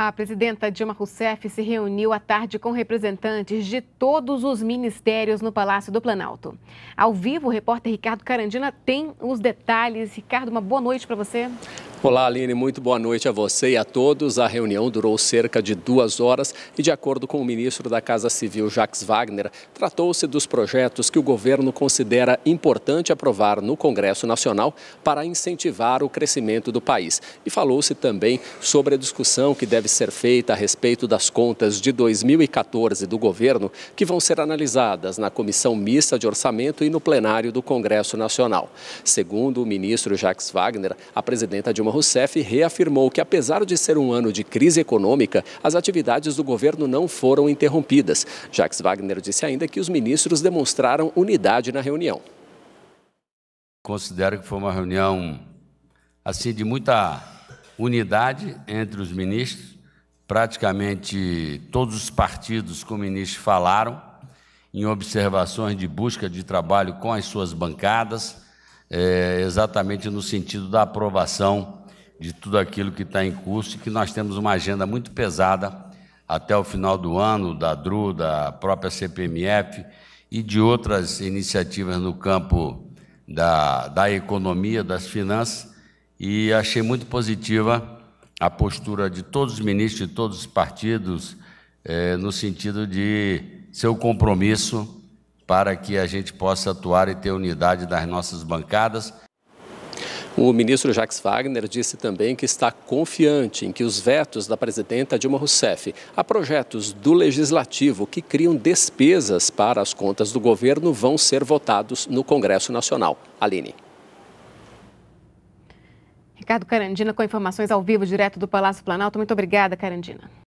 A presidenta Dilma Rousseff se reuniu à tarde com representantes de todos os ministérios no Palácio do Planalto. Ao vivo, o repórter Ricardo Carandina tem os detalhes. Ricardo, uma boa noite para você. Olá, Aline, muito boa noite a você e a todos. A reunião durou cerca de duas horas e, de acordo com o ministro da Casa Civil, Jacques Wagner, tratou-se dos projetos que o governo considera importante aprovar no Congresso Nacional para incentivar o crescimento do país. E falou-se também sobre a discussão que deve ser feita a respeito das contas de 2014 do governo, que vão ser analisadas na Comissão Mista de Orçamento e no plenário do Congresso Nacional. Segundo o ministro Jacques Wagner, a presidenta Dilma Dilma Rousseff reafirmou que, apesar de ser um ano de crise econômica, as atividades do governo não foram interrompidas. Jacques Wagner disse ainda que os ministros demonstraram unidade na reunião. Considero que foi uma reunião assim de muita unidade entre os ministros. Praticamente todos os partidos com ministros falaram em observações de busca de trabalho com as suas bancadas é, exatamente no sentido da aprovação de tudo aquilo que está em curso e que nós temos uma agenda muito pesada até o final do ano, da DRU, da própria CPMF e de outras iniciativas no campo da, da economia, das finanças, e achei muito positiva a postura de todos os ministros, de todos os partidos, é, no sentido de seu compromisso para que a gente possa atuar e ter unidade das nossas bancadas. O ministro Jacques Wagner disse também que está confiante em que os vetos da presidenta Dilma Rousseff a projetos do legislativo que criam despesas para as contas do governo vão ser votados no Congresso Nacional. Aline. Ricardo Carandina com informações ao vivo direto do Palácio Planalto. Muito obrigada, Carandina.